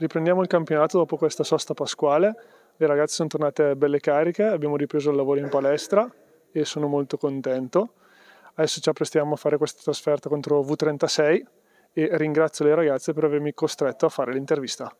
Riprendiamo il campionato dopo questa sosta pasquale, le ragazze sono tornate belle cariche, abbiamo ripreso il lavoro in palestra e sono molto contento. Adesso ci apprestiamo a fare questa trasferta contro V36 e ringrazio le ragazze per avermi costretto a fare l'intervista.